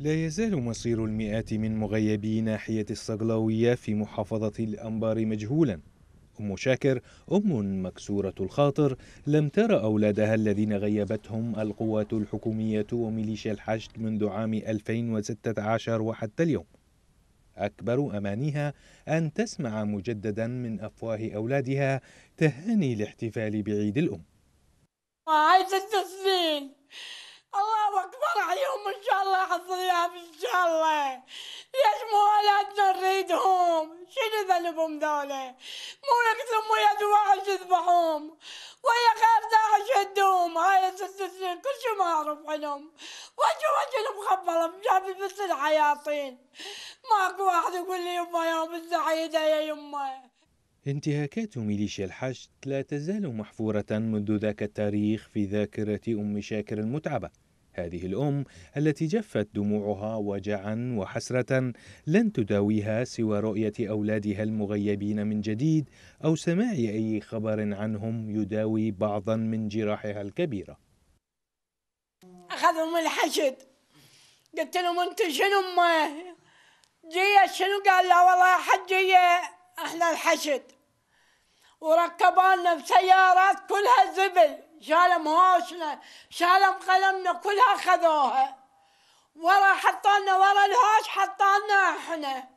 لا يزال مصير المئات من مغيبي ناحية الصقلاوية في محافظة الأنبار مجهولا أم شاكر أم مكسورة الخاطر لم ترى أولادها الذين غيبتهم القوات الحكومية وميليشيا الحشد منذ عام 2016 وحتى اليوم أكبر أمانها أن تسمع مجددا من أفواه أولادها تهاني الاحتفال بعيد الأم عيد التسليم الله اكبر عليهم ان شاء الله حصرياب ان شاء الله ليش مو اولادنا نريدهم شنو ذنبهم ذولا مو نقتلهم ويا دواعش يذبحهم ويا غير داعش يدوم هاي ست سنين كل شي ما اعرف عنهم وجه وجه مخبله بجابي بس الحياطين ماكو واحد يقول لي يما يا السعيده يا يما انتهاكات ميليشيا الحشد لا تزال محفورة منذ ذاك التاريخ في ذاكرة أم شاكر المتعبة هذه الأم التي جفت دموعها وجعا وحسرة لن تداويها سوى رؤية أولادها المغيبين من جديد أو سماع أي خبر عنهم يداوي بعضا من جراحها الكبيرة أخذهم الحشد قلت لهم أنت شنو جيه شنو قال لا والله حجيه احنا الحشد وركبونا بسيارات كلها زبل شالم هوشنا شالم قلمنا كلها خذوها ورا حطونا ورا الهوش حطونا احنا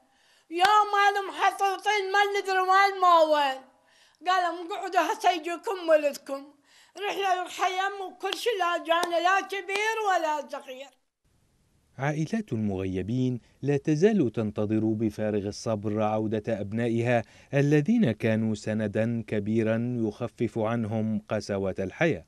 يوم ما محطوطين ما ندري وين ما وين قالوا اقعدوا هسه يجيكم ولدكم رحنا للخيم وكل شيء لا جانا لا كبير ولا صغير عائلات المغيبين لا تزال تنتظر بفارغ الصبر عودة أبنائها الذين كانوا سندا كبيرا يخفف عنهم قساوة الحياة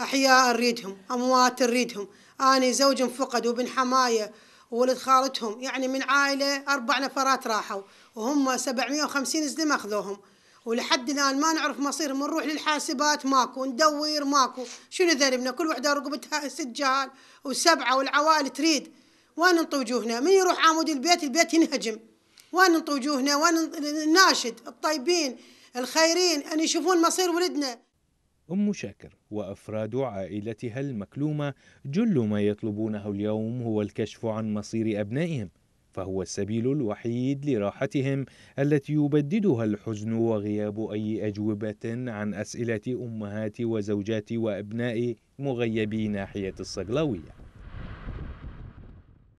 أحياء نريدهم أموات نريدهم أنا زوج فقد وابن حماية وولد خالتهم يعني من عائلة أربع نفرات راحوا وهم 750 زلم أخذوهم ولحد الان ما نعرف مصيرهم نروح للحاسبات ماكو ندور ماكو شنو ذنبنا كل وحده رقبتها سجال وسبعه والعوائل تريد وين ننطي وجوهنا من يروح عمود البيت البيت ينهجم وين ننطي وجوهنا وين الناشد الطيبين الخيرين ان يشوفون مصير ولدنا أم شاكر وأفراد عائلتها المكلومة جل ما يطلبونه اليوم هو الكشف عن مصير أبنائهم فهو السبيل الوحيد لراحتهم التي يبددها الحزن وغياب أي أجوبة عن أسئلة أمهات وزوجات وأبناء مغيبي ناحية الصقلاوية.